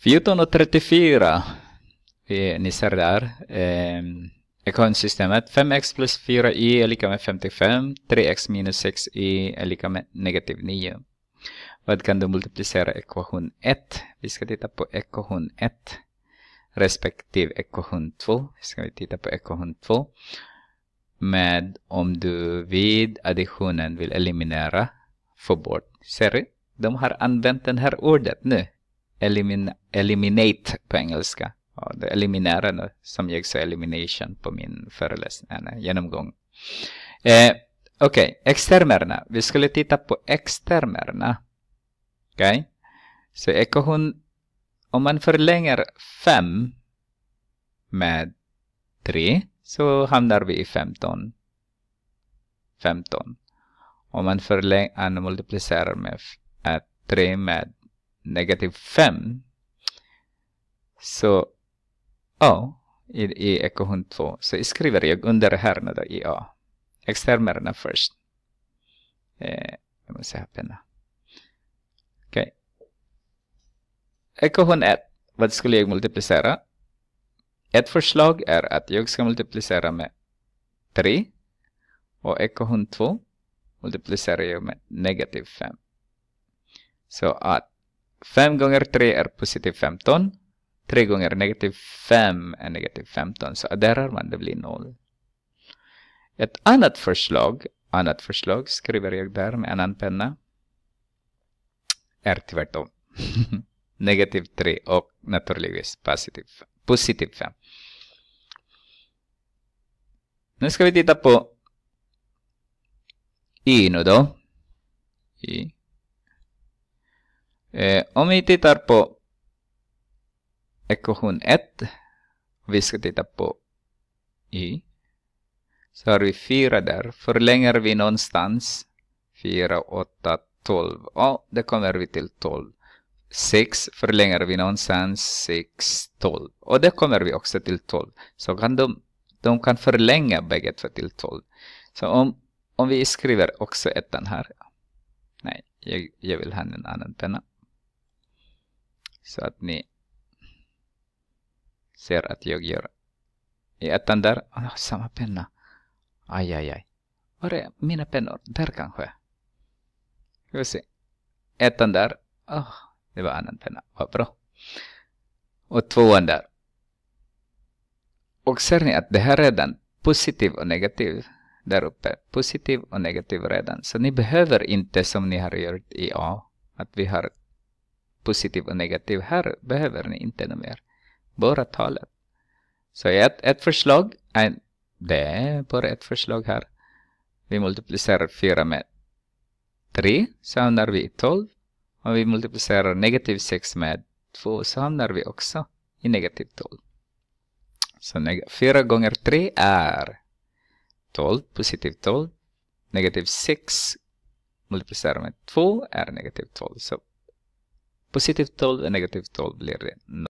14.34 vi, ni ser där eh, ekvationssystemet 5x plus 4y är lika med 55 3x minus 6y är lika med negativ 9 vad kan du multiplicera ekvation 1 vi ska titta på ekvation 1 respektive ekvation 2 ska vi titta på ekvation 2 med om du vid additionen vill eliminera få bort ser du de har använt det här ordet nu elimin, eliminate på engelska. Ja, det eliminära nu, som jag sa elimination på min föreläsning, eh, genomgång. Eh, Okej, okay. extermerna. Vi skulle titta på extermerna. Okej? Okay. Så ekvation, om man förlänger 5 med 3 så hamnar vi i 15. 15. Om man förlänger, eh, multiplicerar med 3 eh, med negativ 5 så A i, i ekvation 2 så skriver jag under här då i A. Extermerna först. Eh, jag måste ha penna. Okej. Okay. Ekvation 1. Vad skulle jag multiplicera? Ett förslag är att jag ska multiplicera med 3 och ekvation 2 multiplicerar jag med negativ 5. Så att 5 gånger 3 är positiv 15. 3 gånger negativ 5 är negativ 15. Så adderar man, det blir 0. Ett annat förslag, annat förslag skriver jag där med annan penna, är tvärtom. negativ 3 och naturligtvis positiv, positiv 5. Nu ska vi titta på i nu då. I. Eh, om vi tittar på ekvation 1. Vi ska titta på y. Så har vi 4 där. Förlänger vi någonstans 4, 8, 12. Ja, oh, det kommer vi till 12. 6 förlänger vi någonstans 6, 12. Och det kommer vi också till 12. Så kan de, de kan förlänga bägge två till 12. Så om, om vi skriver också ettan här. Nej, jag, jag vill ha en annan penna. Så att ni ser att jag gör i ettan där. Oh, samma penna. Aj, aj, aj. Var är mina pennor? Där kanske? Ska vi se. Ettan där. Oh, det var annan penna. Vad bra. Och tvåan där. Och ser ni att det här redan positiv och negativ där uppe. Positiv och negativ redan. Så ni behöver inte som ni har gjort i A. Att vi har positiv och negativ. Här behöver ni inte något mer. Bara talet. Så ett, ett förslag, en, det är bara ett förslag här. Vi multiplicerar 4 med 3 så hamnar vi i 12. Om vi multiplicerar negativ 6 med 2 så hamnar vi också i negativ 12. Så 4 gånger 3 är 12, positiv 12. Negativ 6 multiplicerar med 2 är negativ 12. Så positive Toll, negative Toll, Blurry.